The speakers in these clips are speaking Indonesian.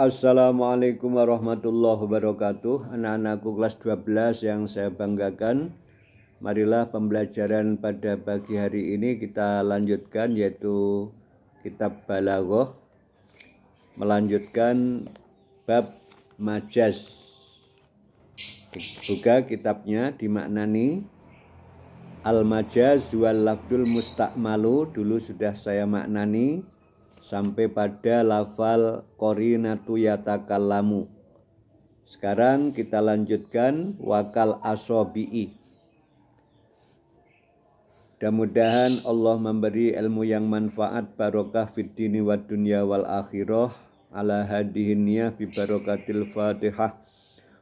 Assalamualaikum warahmatullahi wabarakatuh Anak-anakku kelas 12 yang saya banggakan Marilah pembelajaran pada pagi hari ini kita lanjutkan yaitu kitab Balaghah melanjutkan bab Majas buka kitabnya dimaknani Al-Majaz wal labdul Mustakmalu dulu sudah saya maknani sampai pada lafal korinatu yatakalamu. Sekarang kita lanjutkan wakal asobi'i. Mudah-mudahan Allah memberi ilmu yang manfaat barokah fid dini wa dunya wal akhirah ala hadihin niyah bi barokatil fatihah.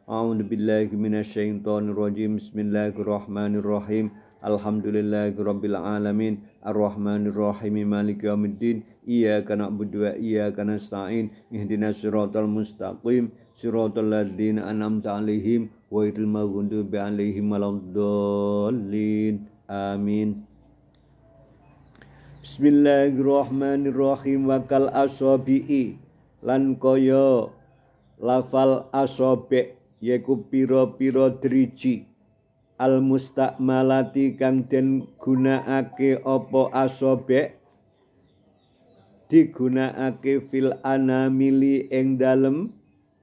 A'udhu billahi minasyaitonir rajim. Bismillahirrahmanirrahim. Alhamdulillahirabbil alamin rahmanir rahim maliki Yawmiddin iyyaka na'budu wa iyyaka nasta'in ihdinas siratal mustaqim siratal ladzina an'amta 'alaihim ghairil maghdubi 'alaihim waladdallin amin Bismillahirrahmanirrahim wakal asabi'i lan koyo, lafal asabi' yaiku piro piro driji al mustakmalati kang den gunaake opo asobe digunaake fil anamili ing dalem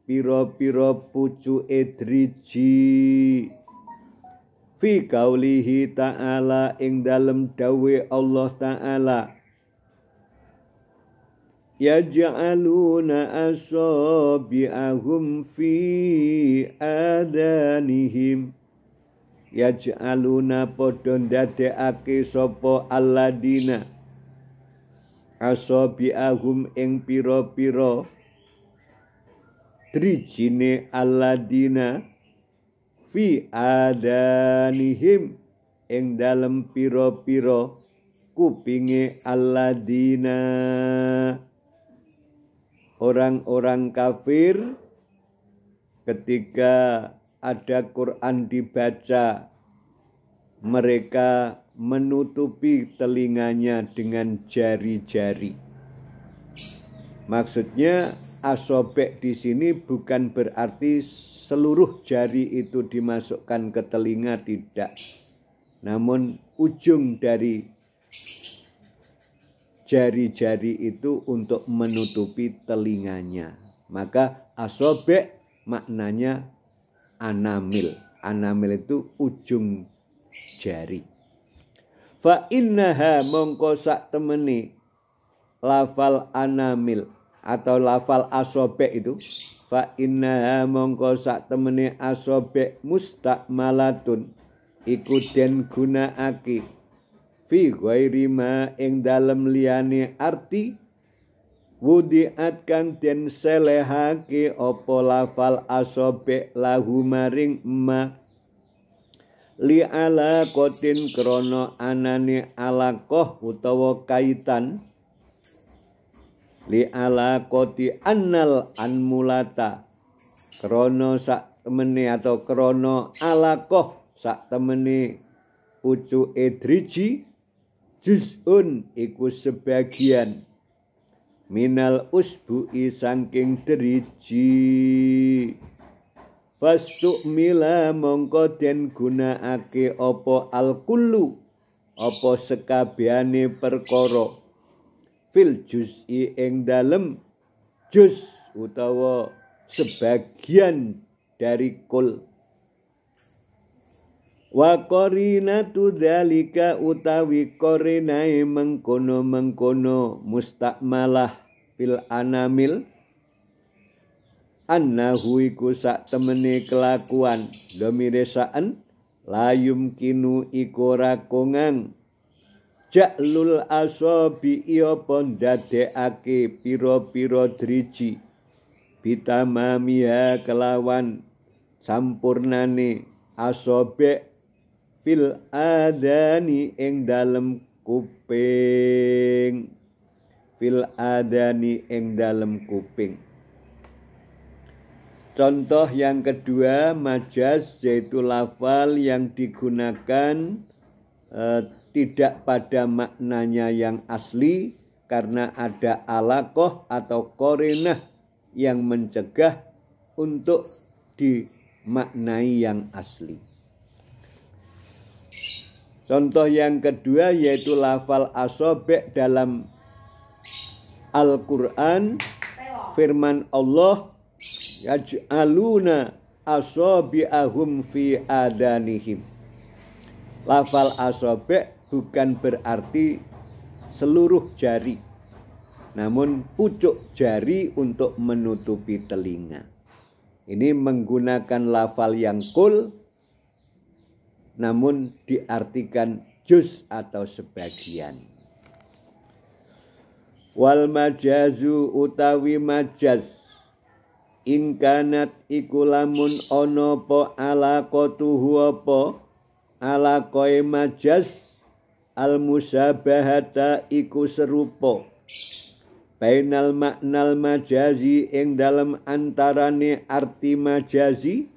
piro piro pucu edriji fi kaulihi ta'ala ing dalem dawe Allah ta'ala yaj'aluna asabi'ahum fi adanihim yaj'aluna padha ndadekake sapa alladina asabiahum ing pira-pira drijine alladina fi adanihim ing dalem pira-pira kupinge alladina orang-orang kafir ketika ada Quran dibaca, mereka menutupi telinganya dengan jari-jari. Maksudnya asobek di sini bukan berarti seluruh jari itu dimasukkan ke telinga tidak. Namun ujung dari jari-jari itu untuk menutupi telinganya. Maka asobek maknanya anamil. Anamil itu ujung jari. Fa innaha mongko sak temeni lafal anamil atau lafal asobek itu fa innaha mongko sak temeni asobek mustakmalatun iku den aki fi ghairi ma ing dalem liyane arti wudiat kang den selehake apa lafal asobe lahumaring ema, li ala kotin krono anane alakoh utawa kaitan li ala koti annal anmulata krono sak atau krono alakoh sak ucu pucu edriji juzun iku sebagian minal usbu'i sangking deriji Fastuk mila mongko den gunaake opo alkulu opo sekabiane perkoro fil jus i dalem jus utawa sebagian dari kul wa qarinatu dzalika utawi qarinae mengkono-mengkono mustakmalah fil anamil annahu iku sak temene kelakuan dhamire saen layum kinu iku rakongang jaklul asabi iya pondadekake piro pira driji bitamamiha kelawan sampurnane asobek fil adani ing dalem kuping fil adani ing dalem kuping Contoh yang kedua majas yaitu lafal yang digunakan eh, tidak pada maknanya yang asli karena ada alakoh atau korenah yang mencegah untuk dimaknai yang asli. Contoh yang kedua yaitu lafal asobek dalam Al-Quran firman Allah yaj'aluna asobi'ahum fi adanihim lafal asobek bukan berarti seluruh jari namun pucuk jari untuk menutupi telinga ini menggunakan lafal yang kul namun diartikan jus atau sebagian. Wal majazu utawi majaz inkanat ikulamun ono po ala kotuhu apa ala koe majaz al musabahata iku serupa bainal maknal majazi ing dalam antarane arti majazi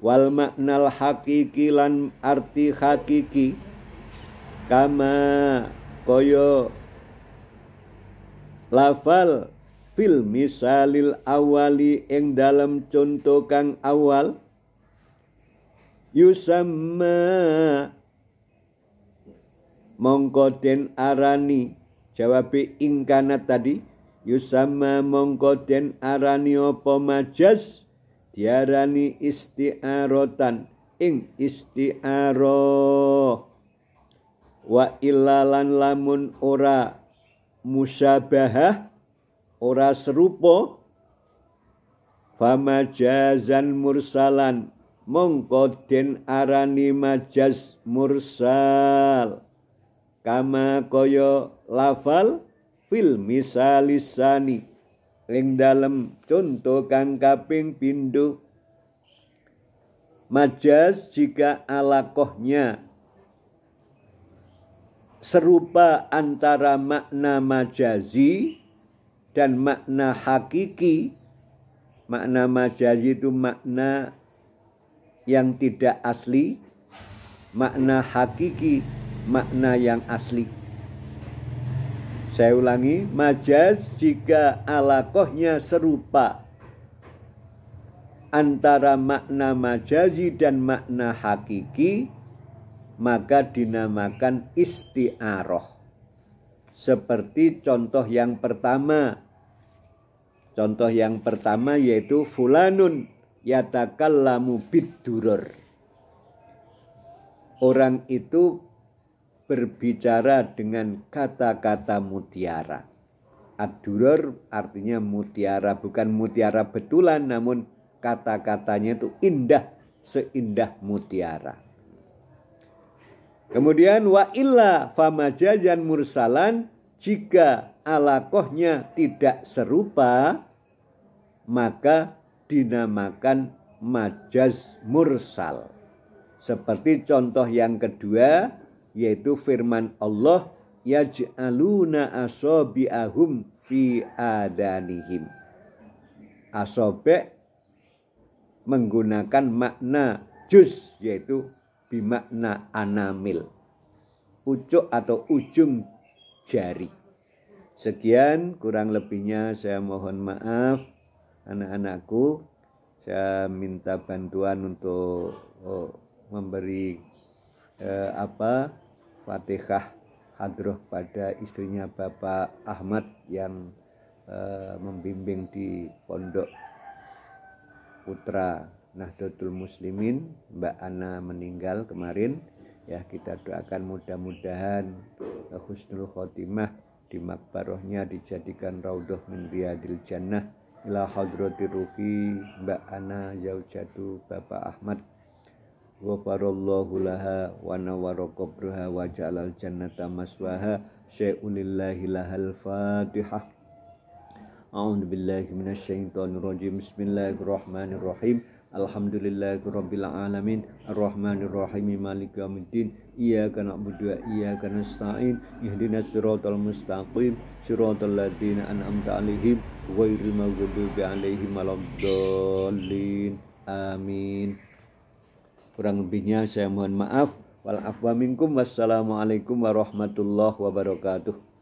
wal maknal hakiki lan arti hakiki kama koyo lafal fil misalil awali ing dalam contoh kang awal yusamma mongko den arani jawab ingkana tadi yusamma mongko den arani opo majas diarani isti'arotan ing isti'aroh wa ilalan lamun ora musyabahah ora serupa famajazan mursalan mongko den arani majaz mursal kama koyo lafal fil misalisani Ring dalam contoh kang kaping pindho majas jika alakohnya serupa antara makna majazi dan makna hakiki makna majazi itu makna yang tidak asli makna hakiki makna yang asli saya ulangi, majas jika alakohnya serupa antara makna majazi dan makna hakiki maka dinamakan isti'aroh. Seperti contoh yang pertama. Contoh yang pertama yaitu fulanun yatakallamu bidurur. Orang itu berbicara dengan kata-kata mutiara. Adurur artinya mutiara, bukan mutiara betulan namun kata-katanya itu indah seindah mutiara. Kemudian wa illa famajajan mursalan jika alakohnya tidak serupa maka dinamakan majaz mursal. Seperti contoh yang kedua yaitu firman Allah yaj'aluna asabi'ahum fi adanihim. asobe menggunakan makna juz yaitu bimakna anamil. pucuk atau ujung jari. Sekian kurang lebihnya saya mohon maaf anak-anakku. Saya minta bantuan untuk oh, memberi eh, apa Fatihah hadroh pada istrinya Bapak Ahmad yang eh, membimbing di pondok putra Nahdlatul Muslimin Mbak Ana meninggal kemarin ya kita doakan mudah-mudahan eh, husnul khotimah di makbarohnya dijadikan raudhah min riyadil jannah ila hadratir ruhi Mbak Ana Zaujatu Bapak Ahmad ghafarallahu laha wa nawwara qabraha wa ja'alal jannata maswaha syai'un lillahi lahal fatihah A'udzu billahi minasyaitonir rajim Bismillahirrahmanirrahim Alhamdulillahi alamin ar Rahim Maliki yaumiddin Iyyaka na'budu wa iyyaka nasta'in Ihdinas siratal mustaqim Siratal ladzina an'amta 'alaihim ghairil maghdubi 'alaihim waladdallin Amin Kurang lebihnya saya mohon maaf. Wal afwa minkum. Wassalamualaikum warahmatullahi wabarakatuh.